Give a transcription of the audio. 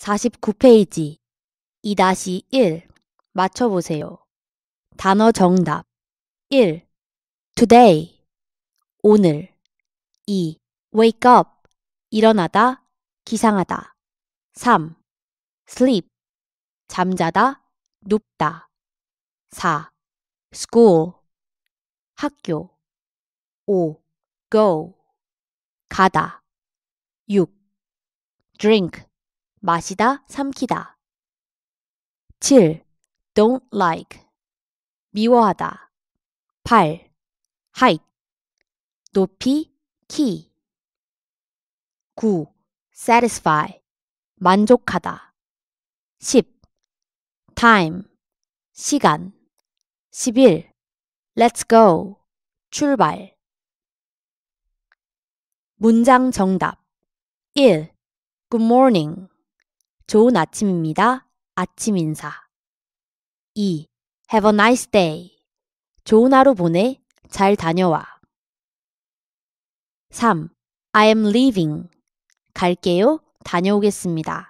49페이지 2-1 맞춰보세요. 단어 정답 1. today 오늘 2. wake up 일어나다 기상하다 3. sleep 잠자다 눕다 4. school 학교 5. go 가다 6. drink 마시다, 삼키다. 7. don't like 미워하다. 8. height 높이, 키. 9. satisfy 만족하다. 10. time 시간 11. let's go 출발 문장 정답 1. Good morning. 좋은 아침입니다. 아침 인사. 2. Have a nice day. 좋은 하루 보내. 잘 다녀와. 3. I am leaving. 갈게요. 다녀오겠습니다.